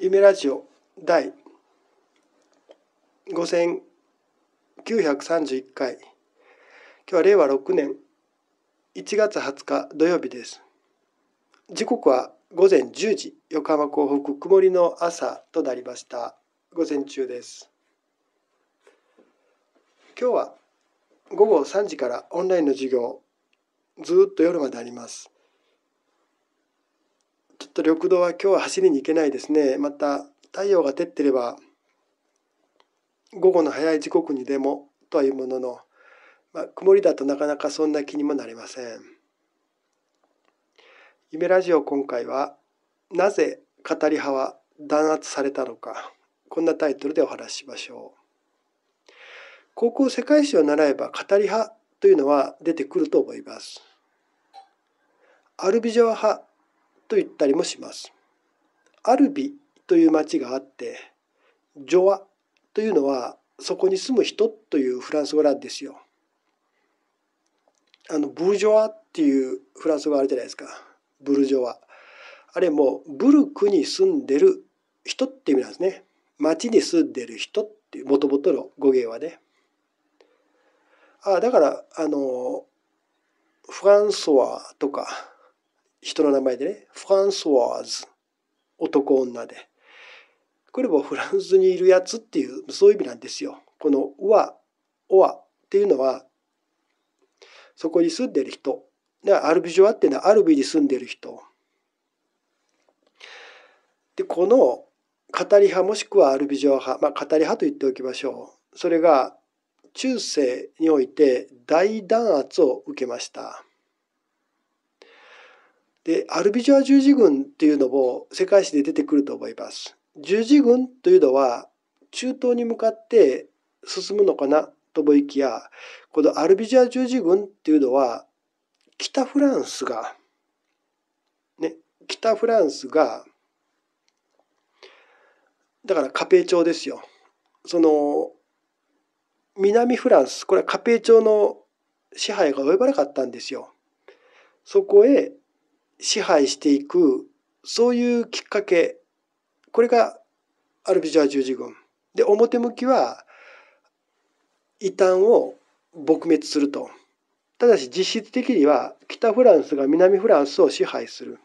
夢ラジオ第5931回今日は令和6年1月20日土曜日です時刻は午前10時横浜港北曇りの朝となりました午前中です今日は午後3時からオンラインの授業ずっと夜までありますちょっと緑道は今日は走りに行けないですね。また、太陽が照ってれば、午後の早い時刻にでもとはいうものの、まあ、曇りだとなかなかそんな気にもなりません。夢ラジオ今回は、なぜ語り派は弾圧されたのか、こんなタイトルでお話ししましょう。高校世界史を習えば語り派というのは出てくると思います。アルビジョア派と言ったりもします。アルビという町があってジョアというのはそこに住む人というフランス語なんですよ。あのブジョアっていうフランス語あるじゃないですかブルジョワ。あれもブルクに住んでる人って意味なんですね。町に住んでる人っていうもともとの語源はね。あだからあのフランソワとか人の名前でね、フランスワーズ、男女で。これもフランスにいるやつっていう、そういう意味なんですよ。この「わ、おは」っていうのは、そこに住んでる人。アルビジョアっていうのはアルビに住んでる人。で、この語り派もしくはアルビジョア派、まあ、語り派と言っておきましょう。それが中世において大弾圧を受けました。でアルビジュア十字軍っていうのも世界史で出てくると思います。十字軍というのは中東に向かって進むのかなと思いきやこのアルビジュア十字軍っていうのは北フランスがね北フランスがだからカペ朝ですよ。その南フランスこれはカペ町の支配が及ばなかったんですよ。そこへ支配していくそういうきっかけこれがアルビジャー十字軍で表向きは異端を撲滅するとただし実質的には北フランスが南フランスを支配する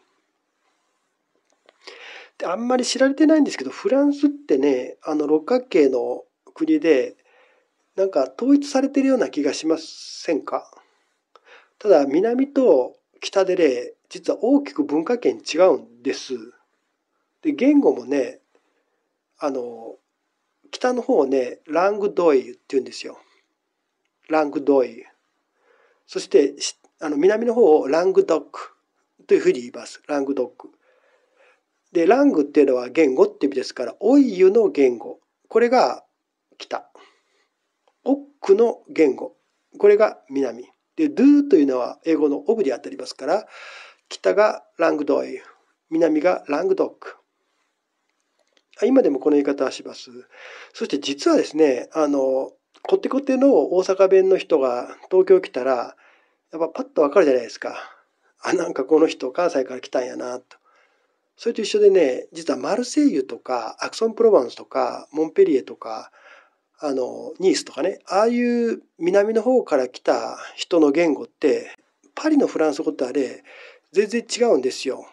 であんまり知られてないんですけどフランスってねあの六角形の国でなんか統一されてるような気がしませんかただ南と北で例、実は大きく文化圏違うんです。で言語もねあの北の方をねラングドイっていうんですよ。ラングドイ。そしてあの南の方をラングドックというふうに言います。ラングドック。でラングっていうのは言語って意味ですからオイゆの言語これが北。オッの言語これが南。で、do というのは英語のオブであたりますから、北がラングドイ、南がラングドック。今でもこの言い方はします。そして実はですね、あの、こってこての大阪弁の人が東京来たら、やっぱパッとわかるじゃないですか。あ、なんかこの人関西から来たんやな、と。それと一緒でね、実はマルセイユとか、アクソン・プロヴァンスとか、モンペリエとか、あのニースとかねああいう南の方から来た人の言語ってパリのフランス語とあれ全然違うんですよ。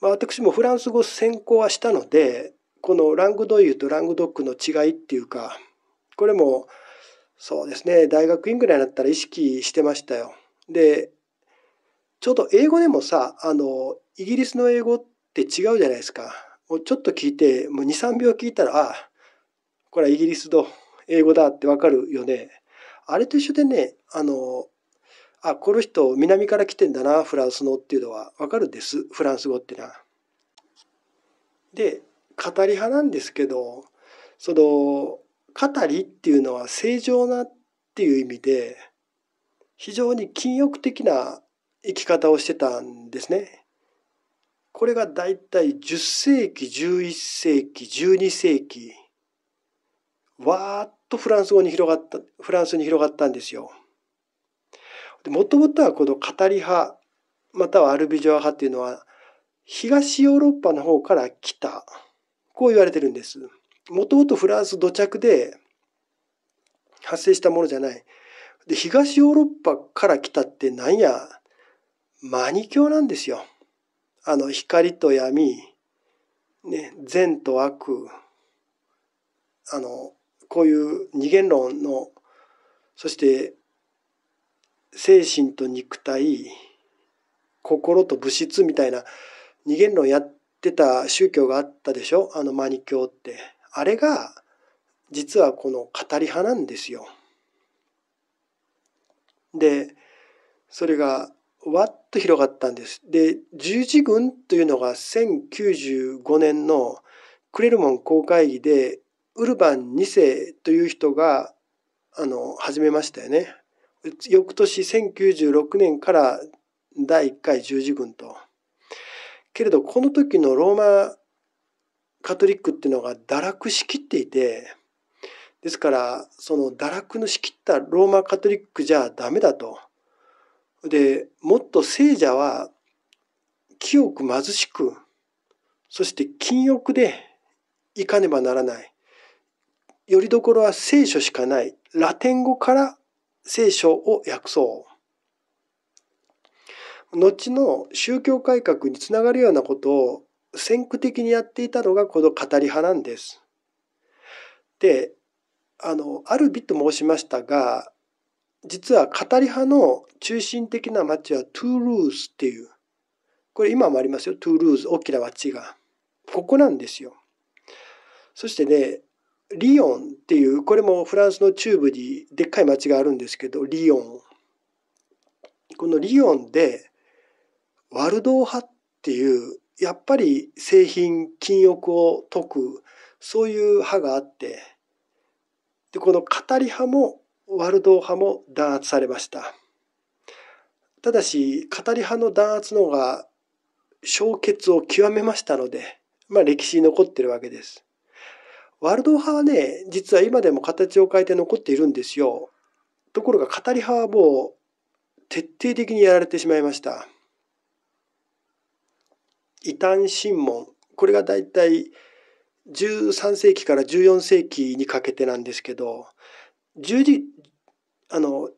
まあ、私もフランス語専攻はしたのでこのラングドイユとラングドックの違いっていうかこれもそうですね大学院ぐらいになったら意識してましたよ。でちょうど英語でもさあのイギリスの英語って違うじゃないですか。もうちょっと聞いてもう23秒聞いたらああこれはイギリス語英語だってわかるよね。あれと一緒でね、あの、あ、この人、南から来てんだな、フランスのっていうのはわかるんです、フランス語ってな。で、語り派なんですけど、その、語りっていうのは正常なっていう意味で、非常に禁欲的な生き方をしてたんですね。これがだいたい10世紀、11世紀、12世紀、わーっとフランス語に広がった、フランスに広がったんですよ。もともとはこの語り派、またはアルビジョア派っていうのは、東ヨーロッパの方から来た。こう言われてるんです。もともとフランス土着で発生したものじゃない。で、東ヨーロッパから来たってなんや、マニキュアなんですよ。あの、光と闇、ね、善と悪、あの、こういう二元論のそして精神と肉体心と物質みたいな二元論やってた宗教があったでしょあのマニ教ってあれが実はこの語り派なんですよ。でそれがわっと広がったんです。で十字軍というのが1095年のクレルモン公会議でウルバン2世という人があの始めましたよね。翌年1096年から第1回十字軍と。けれどこの時のローマカトリックっていうのが堕落しきっていてですからその堕落のしきったローマカトリックじゃダメだと。でもっと聖者は清く貧しくそして禁欲でいかねばならない。よりどころは聖書しかない。ラテン語から聖書を訳そう。後の宗教改革につながるようなことを先駆的にやっていたのがこの語り派なんです。で、あの、ある日と申しましたが、実は語り派の中心的な町はトゥールーズっていう、これ今もありますよ、トゥールーズ、大きな町が。ここなんですよ。そしてね、リヨンっていう、これもフランスの中部にでっかい町があるんですけど、リヨン。このリヨンで、ワルドー派っていう、やっぱり製品、禁欲を解く、そういう派があって、で、この語り派もワルドー派も弾圧されました。ただし、語り派の弾圧の方が、消滅を極めましたので、まあ歴史に残ってるわけです。ワールド派はね、実は今でも形を変えて残っているんですよ。ところが語り派はもう徹底的にやられてしまいました。異端神門。これがだいたい13世紀から14世紀にかけてなんですけど、十字、あの、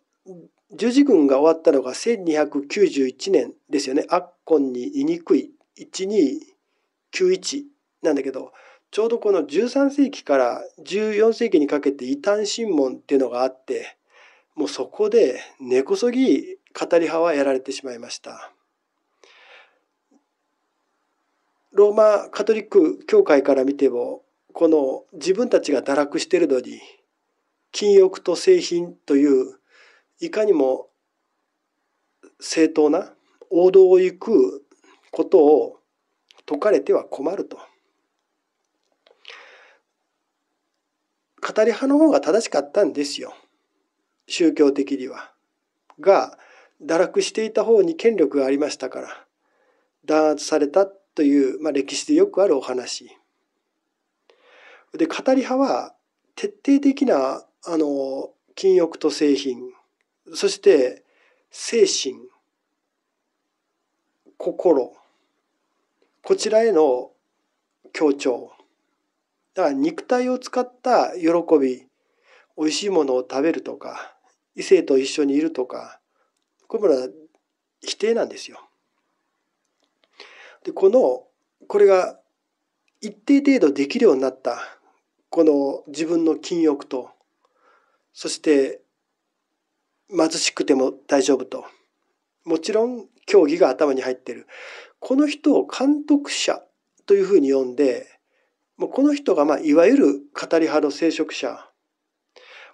十字軍が終わったのが1291年ですよね。アッコンに言いにくい1291なんだけど、ちょうどこの13世紀から14世紀にかけて異端審問っていうのがあってもうそこで根こそぎ語り派はやられてしまいました。ローマカトリック教会から見てもこの自分たちが堕落してるのに禁欲と製品といういかにも正当な王道を行くことを説かれては困ると。語り派の方が正しかったんですよ宗教的には。が堕落していた方に権力がありましたから弾圧されたという、まあ、歴史でよくあるお話。で語り派は徹底的なあの禁欲と製品そして精神心こちらへの強調だから肉体を使った喜び、美味しいものを食べるとか、異性と一緒にいるとか、こういうものは否定なんですよ。で、この、これが一定程度できるようになった、この自分の禁欲と、そして貧しくても大丈夫と、もちろん競技が頭に入ってる。この人を監督者というふうに呼んで、もうこの人が、まあ、いわゆる語り派の聖職者。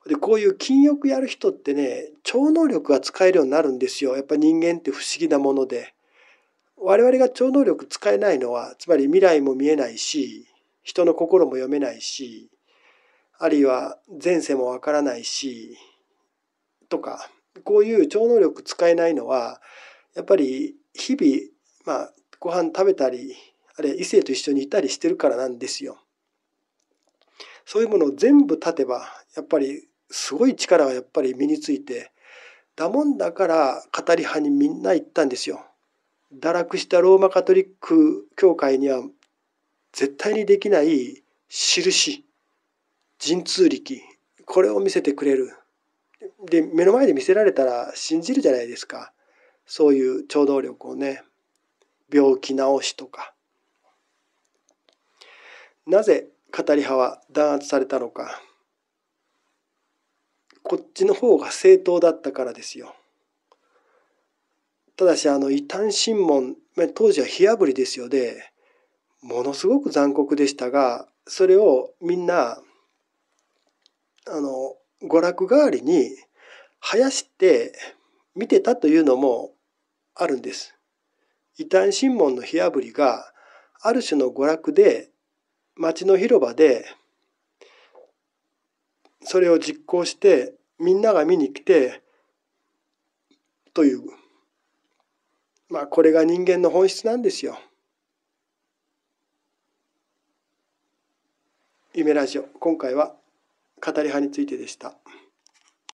で、こういう禁欲やる人ってね、超能力が使えるようになるんですよ。やっぱ人間って不思議なもので。我々が超能力使えないのは、つまり未来も見えないし、人の心も読めないし、あるいは前世もわからないし、とか、こういう超能力使えないのは、やっぱり日々、まあ、ご飯食べたりあれ異性と一緒にいたりしてるからなんですよ。そういうものを全部立てばやっぱりすごい力はやっぱり身についてだもんだから語り派にみんな行ったんですよ。堕落したローマカトリック教会には絶対にできない印神通力これを見せてくれるで目の前で見せられたら信じるじゃないですかそういう超能力をね病気治しとかなぜ語り派は弾圧されたのかこっちの方が正当だったからですよ。ただしあの異端審問当時は火あぶりですよでものすごく残酷でしたがそれをみんなあの娯楽代わりに生やして見てたというのもあるんです。異端審問の火あぶりがある種の娯楽で町の広場でそれを実行してみんなが見に来てというまあこれが人間の本質なんですよ。夢ラジオ今回は語り派についてでした。